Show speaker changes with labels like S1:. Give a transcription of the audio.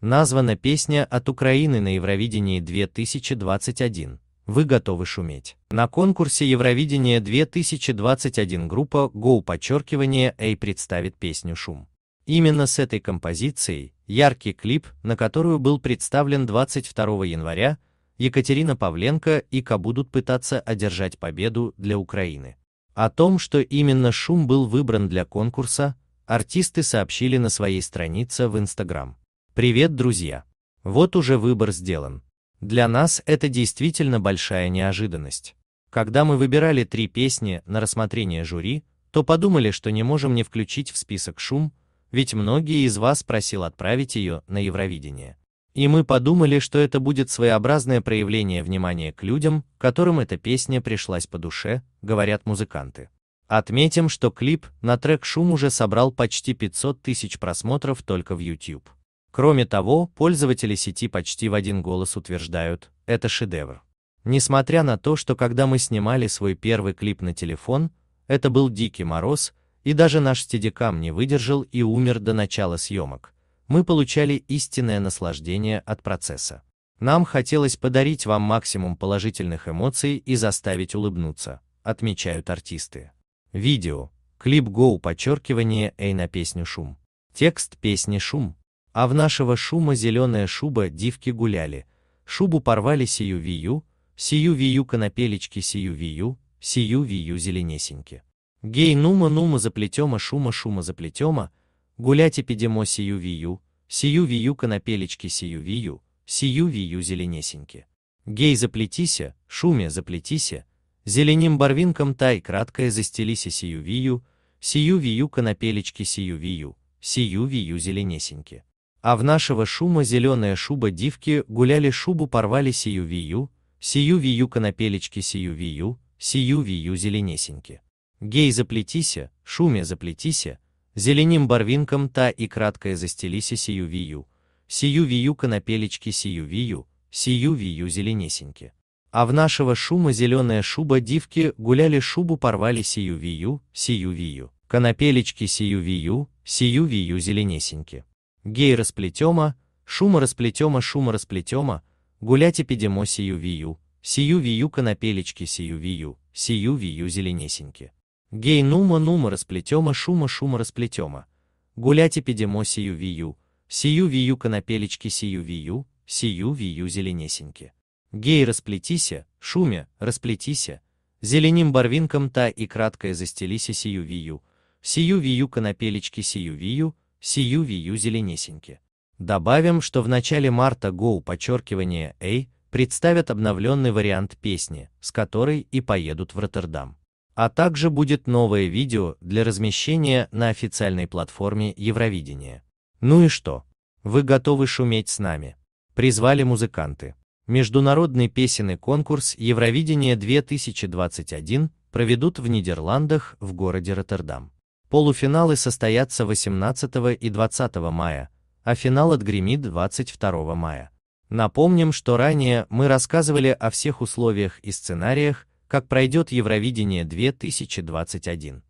S1: Названа песня от Украины на Евровидении 2021. Вы готовы шуметь. На конкурсе Евровидения 2021 группа Go подчеркивание A представит песню «Шум». Именно с этой композицией, яркий клип, на которую был представлен 22 января, Екатерина Павленко и Ка будут пытаться одержать победу для Украины. О том, что именно «Шум» был выбран для конкурса, артисты сообщили на своей странице в Инстаграм. Привет, друзья! Вот уже выбор сделан. Для нас это действительно большая неожиданность. Когда мы выбирали три песни на рассмотрение жюри, то подумали, что не можем не включить в список «Шум», ведь многие из вас просил отправить ее на Евровидение. И мы подумали, что это будет своеобразное проявление внимания к людям, которым эта песня пришлась по душе, говорят музыканты. Отметим, что клип на трек «Шум» уже собрал почти 500 тысяч просмотров только в YouTube. Кроме того, пользователи сети почти в один голос утверждают, это шедевр. Несмотря на то, что когда мы снимали свой первый клип на телефон, это был дикий мороз, и даже наш стедикам не выдержал и умер до начала съемок, мы получали истинное наслаждение от процесса. Нам хотелось подарить вам максимум положительных эмоций и заставить улыбнуться, отмечают артисты. Видео. Клип Гоу подчеркивание Эй на песню «Шум». Текст песни «Шум» А в нашего шума зеленая шуба дивки гуляли, шубу порвали сию вию, сию вию конопелечки сию вию, сию вию зеленесеньки. Гей нума нума заплетема шума шума заплетема, гулять эпидемо сию вию, сию вию конопелечки сию вию, сию вию зеленесеньки. Гей заплетися, шуме заплетися, зеленим барвинком тай краткое застелися сию вию, сию вию конопелечки сию вию, сию вию зеленесеньки. А в нашего шума зеленая шуба дивки гуляли шубу порвали сию вию, сию вию конопелечки сию вию, сию вию зеленесеньки. Гей заплетися, шуме заплетися, зеленим барвинком та и краткое застелися сию вию, сию вию конопелечки сию вию, сию вию зеленесеньки. А в нашего шума зеленая шуба дивки гуляли шубу порвали сию вию, сию вию, конопелечки сию вию, сию вию зеленесеньки гей-расплетема, шума-расплетема, шума-расплетема, гулять эпидемо сию вию, сию вию конопелечки, сию вию, сию вию зеленесеньки. Гей-нума-нума расплетема, шума-шума расплетема, гулять эпидемо сию вию, сию вию конопелечки, сию вию, сию вию зеленесеньки. Гей расплетися, шуме, расплетися, зеленим барвинком та и краткое застелися сию вию, сию вию конопелечки, сию вию, сию вию зеленесеньки. Добавим, что в начале марта Go подчеркивание A представят обновленный вариант песни, с которой и поедут в Роттердам. А также будет новое видео для размещения на официальной платформе Евровидения. Ну и что? Вы готовы шуметь с нами? Призвали музыканты. Международный песенный конкурс Евровидение 2021 проведут в Нидерландах в городе Роттердам. Полуфиналы состоятся 18 и 20 мая, а финал отгремит 22 мая. Напомним, что ранее мы рассказывали о всех условиях и сценариях, как пройдет Евровидение 2021.